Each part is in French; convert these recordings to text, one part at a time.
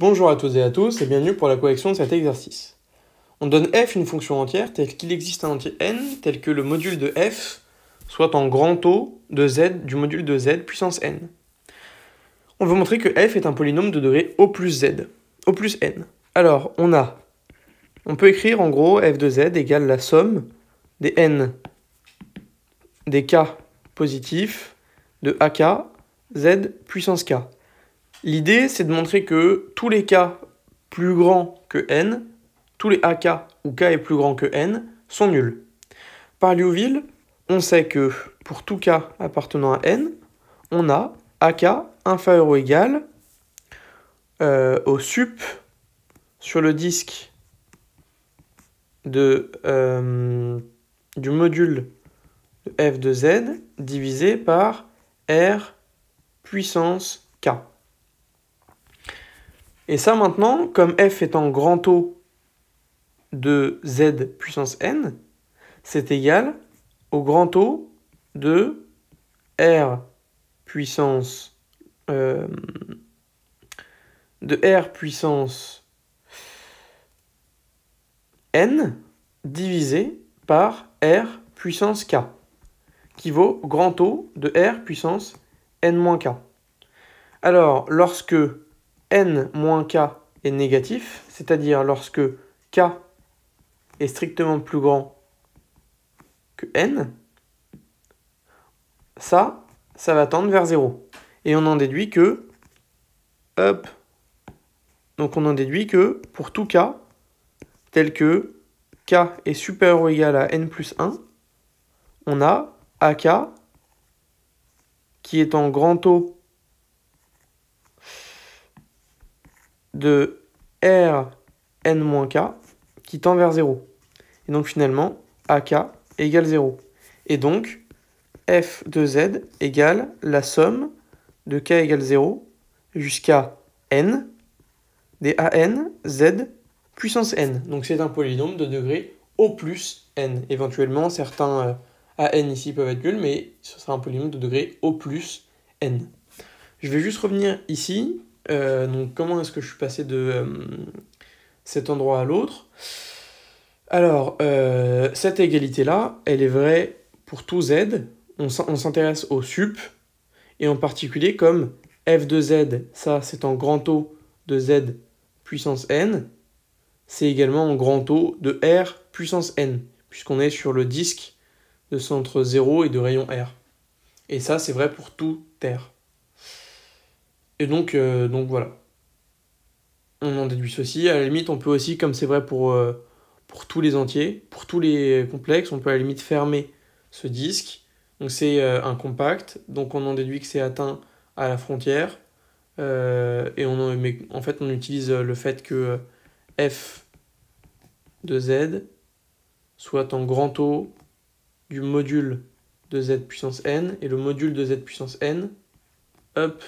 Bonjour à toutes et à tous et bienvenue pour la correction de cet exercice. On donne f une fonction entière telle qu'il existe un entier n tel que le module de f soit en grand O de z du module de z puissance n. On veut montrer que f est un polynôme de degré O plus z, O plus n. Alors on a, on peut écrire en gros f de z égale la somme des n des k positifs de ak z puissance k. L'idée, c'est de montrer que tous les k plus grands que n, tous les ak où k est plus grand que n, sont nuls. Par Liouville, on sait que pour tout k appartenant à n, on a ak inférieur ou égal euh, au sup sur le disque euh, du module de f de z divisé par r puissance k. Et ça maintenant, comme f est en grand taux de z puissance n, c'est égal au grand taux de r puissance euh, de r puissance n divisé par r puissance k, qui vaut grand taux de r puissance n-k. moins Alors, lorsque n-k moins est négatif, c'est-à-dire lorsque k est strictement plus grand que n, ça, ça va tendre vers 0. Et on en déduit que, hop, donc on en déduit que pour tout k, tel que k est supérieur ou égal à n plus 1, on a ak qui est en grand O de R n-k qui tend vers 0. Et donc finalement, AK égale 0. Et donc, f de z égale la somme de k égale 0 jusqu'à n des an z puissance n. Donc c'est un polynôme de degré O plus n. Éventuellement, certains euh, an ici peuvent être nuls, mais ce sera un polynôme de degré O plus n. Je vais juste revenir ici euh, donc comment est-ce que je suis passé de euh, cet endroit à l'autre Alors, euh, cette égalité-là, elle est vraie pour tout Z. On s'intéresse au sup, et en particulier comme f de z, ça c'est en grand O de z puissance n, c'est également en grand O de r puissance n, puisqu'on est sur le disque de centre 0 et de rayon r. Et ça c'est vrai pour tout R. Et donc, euh, donc voilà. On en déduit ceci. À la limite, on peut aussi, comme c'est vrai pour, euh, pour tous les entiers, pour tous les complexes, on peut à la limite fermer ce disque. Donc c'est euh, un compact, donc on en déduit que c'est atteint à la frontière. et on en, en fait, on utilise le fait que f de z soit en grand O du module de z puissance n, et le module de z puissance n, up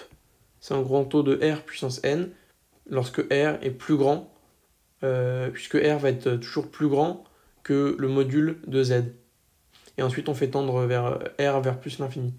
c'est un grand taux de R puissance n lorsque R est plus grand, euh, puisque R va être toujours plus grand que le module de Z. Et ensuite, on fait tendre vers euh, R vers plus l'infini.